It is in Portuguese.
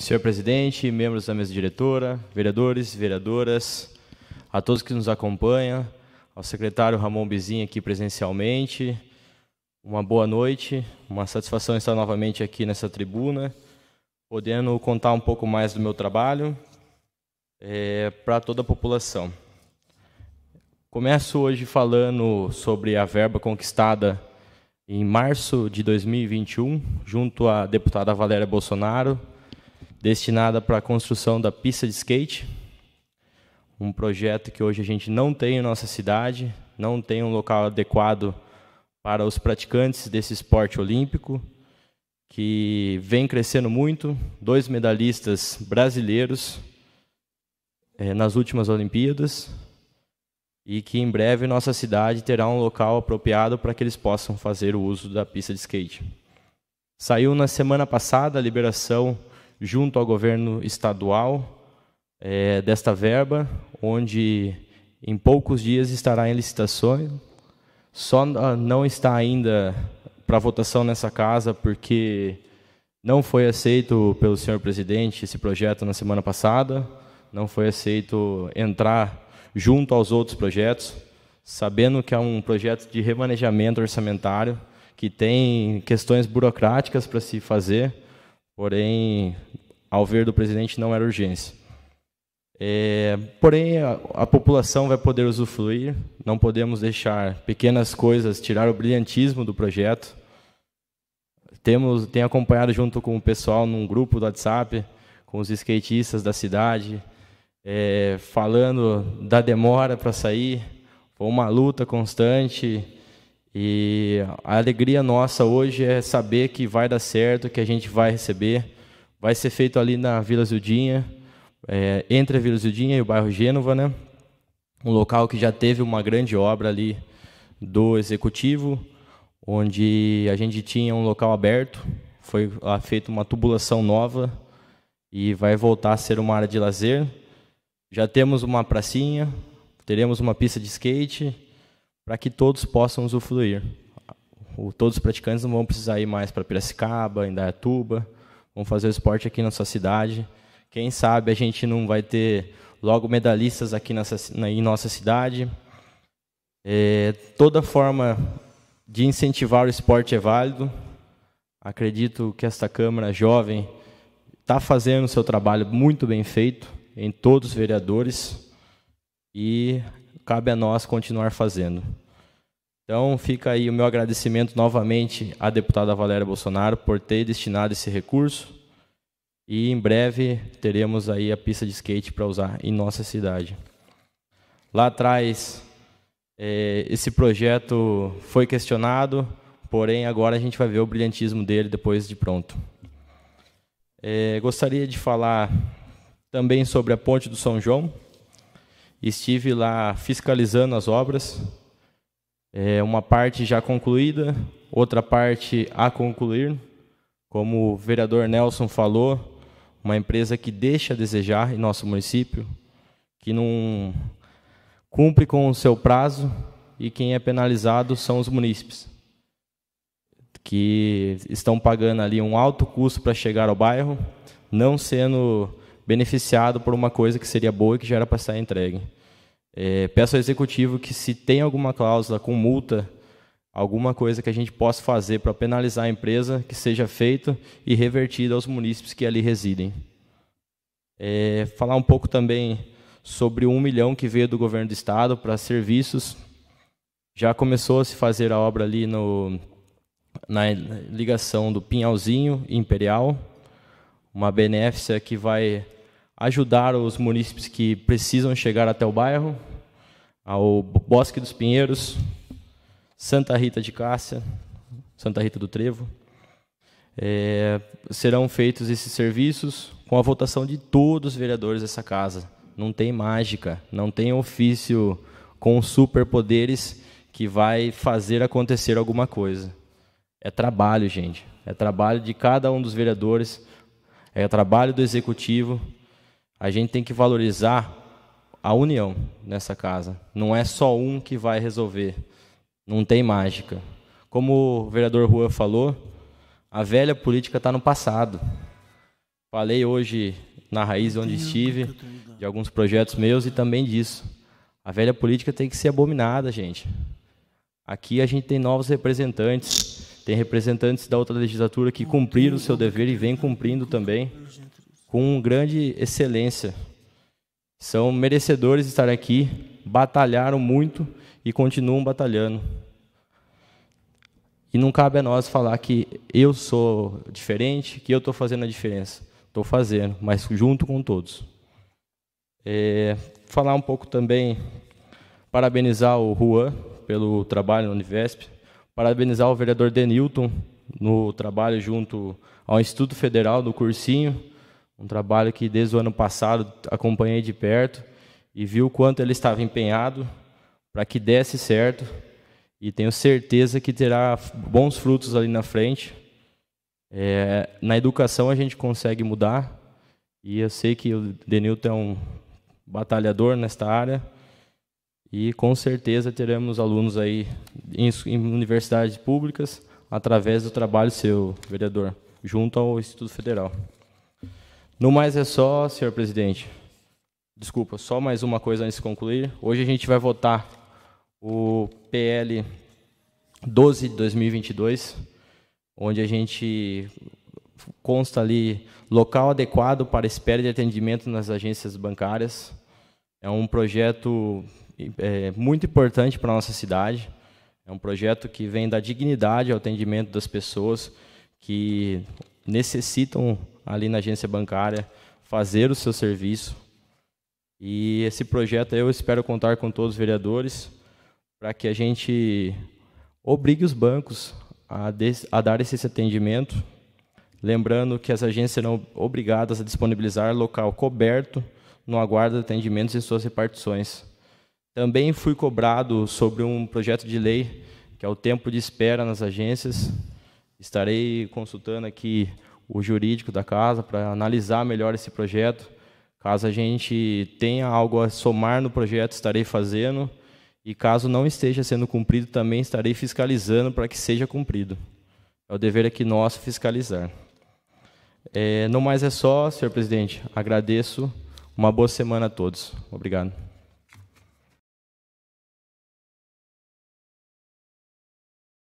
Senhor presidente, membros da mesa diretora, vereadores, vereadoras, a todos que nos acompanham, ao secretário Ramon Bizin aqui presencialmente, uma boa noite, uma satisfação estar novamente aqui nessa tribuna, podendo contar um pouco mais do meu trabalho é, para toda a população. Começo hoje falando sobre a verba conquistada em março de 2021, junto à deputada Valéria Bolsonaro, destinada para a construção da pista de skate, um projeto que hoje a gente não tem em nossa cidade, não tem um local adequado para os praticantes desse esporte olímpico, que vem crescendo muito, dois medalhistas brasileiros eh, nas últimas Olimpíadas, e que em breve nossa cidade terá um local apropriado para que eles possam fazer o uso da pista de skate. Saiu na semana passada a liberação junto ao governo estadual é, desta verba, onde em poucos dias estará em licitações. Só ah, não está ainda para votação nessa casa porque não foi aceito pelo senhor presidente esse projeto na semana passada, não foi aceito entrar junto aos outros projetos, sabendo que é um projeto de remanejamento orçamentário que tem questões burocráticas para se fazer porém, ao ver do presidente, não era urgência. É, porém, a, a, população vai poder usufruir, não podemos deixar pequenas coisas tirar o brilhantismo do projeto. Temos, tem acompanhado junto com o pessoal num grupo do WhatsApp, com os skatistas da cidade, é, falando da demora para sair, foi uma luta constante, e a alegria nossa hoje é saber que vai dar certo, que a gente vai receber. Vai ser feito ali na Vila Zildinha, é, entre a Vila Zildinha e o bairro Gênova, né? Um local que já teve uma grande obra ali do executivo, onde a gente tinha um local aberto, foi feita uma tubulação nova e vai voltar a ser uma área de lazer. Já temos uma pracinha, teremos uma pista de skate para que todos possam usufruir. todos os praticantes não vão precisar ir mais para Piracicaba, Indaiatuba, vão fazer o esporte aqui na sua cidade. Quem sabe a gente não vai ter logo medalhistas aqui nessa, em nossa cidade. É, toda forma de incentivar o esporte é válido. Acredito que esta Câmara Jovem está fazendo o seu trabalho muito bem feito em todos os vereadores. E cabe a nós continuar fazendo. Então, fica aí o meu agradecimento novamente à deputada Valéria Bolsonaro por ter destinado esse recurso. E em breve teremos aí a pista de skate para usar em nossa cidade. Lá atrás, é, esse projeto foi questionado, porém agora a gente vai ver o brilhantismo dele depois de pronto. É, gostaria de falar também sobre a Ponte do São João. Estive lá fiscalizando as obras, é, uma parte já concluída, outra parte a concluir. Como o vereador Nelson falou, uma empresa que deixa a desejar em nosso município, que não cumpre com o seu prazo e quem é penalizado são os munícipes, que estão pagando ali um alto custo para chegar ao bairro, não sendo beneficiado por uma coisa que seria boa e que já era para estar entregue. É, peço ao executivo que, se tem alguma cláusula com multa, alguma coisa que a gente possa fazer para penalizar a empresa, que seja feito e revertido aos munícipes que ali residem. É, falar um pouco também sobre um milhão que veio do governo do estado para serviços. Já começou a se fazer a obra ali no, na ligação do Pinhalzinho e Imperial, uma benéfica que vai ajudar os munícipes que precisam chegar até o bairro, ao Bosque dos Pinheiros, Santa Rita de Cássia, Santa Rita do Trevo. É, serão feitos esses serviços com a votação de todos os vereadores dessa casa. Não tem mágica, não tem ofício com superpoderes que vai fazer acontecer alguma coisa. É trabalho, gente. É trabalho de cada um dos vereadores, é trabalho do executivo, a gente tem que valorizar a união nessa casa. Não é só um que vai resolver. Não tem mágica. Como o vereador Rua falou, a velha política está no passado. Falei hoje na raiz onde estive de alguns projetos meus e também disso. A velha política tem que ser abominada, gente. Aqui a gente tem novos representantes, tem representantes da outra legislatura que cumpriram o seu dever e vem cumprindo também com grande excelência. São merecedores de estar aqui, batalharam muito e continuam batalhando. E não cabe a nós falar que eu sou diferente, que eu estou fazendo a diferença. Estou fazendo, mas junto com todos. É, falar um pouco também, parabenizar o Juan pelo trabalho no Univesp, parabenizar o vereador Denilton no trabalho junto ao Instituto Federal do Cursinho, um trabalho que desde o ano passado acompanhei de perto e vi o quanto ele estava empenhado para que desse certo. E tenho certeza que terá bons frutos ali na frente. É, na educação a gente consegue mudar. E eu sei que o Denilton é um batalhador nesta área. E com certeza teremos alunos aí em, universidades públicas através do trabalho seu, vereador, junto ao Instituto Federal. No mais é só, senhor presidente. Desculpa, só mais uma coisa antes de concluir. Hoje a gente vai votar o PL 12 de 2022, onde a gente consta ali local adequado para espera de atendimento nas agências bancárias. É um projeto é, muito importante para a nossa cidade. É um projeto que vem da dignidade ao atendimento das pessoas que necessitam ali na agência bancária fazer o seu serviço. E esse projeto eu espero contar com todos os vereadores para que a gente obrigue os bancos a, a dar esse atendimento. Lembrando que as agências serão obrigadas a disponibilizar local coberto no aguardo de atendimentos em suas repartições. Também fui cobrado sobre um projeto de lei que é o tempo de espera nas agências. Estarei consultando aqui o jurídico da casa para analisar melhor esse projeto. Caso a gente tenha algo a somar no projeto, estarei fazendo. E caso não esteja sendo cumprido, também estarei fiscalizando para que seja cumprido. É o dever aqui nosso fiscalizar. É, não mais é só, senhor presidente. Agradeço. Uma boa semana a todos. Obrigado.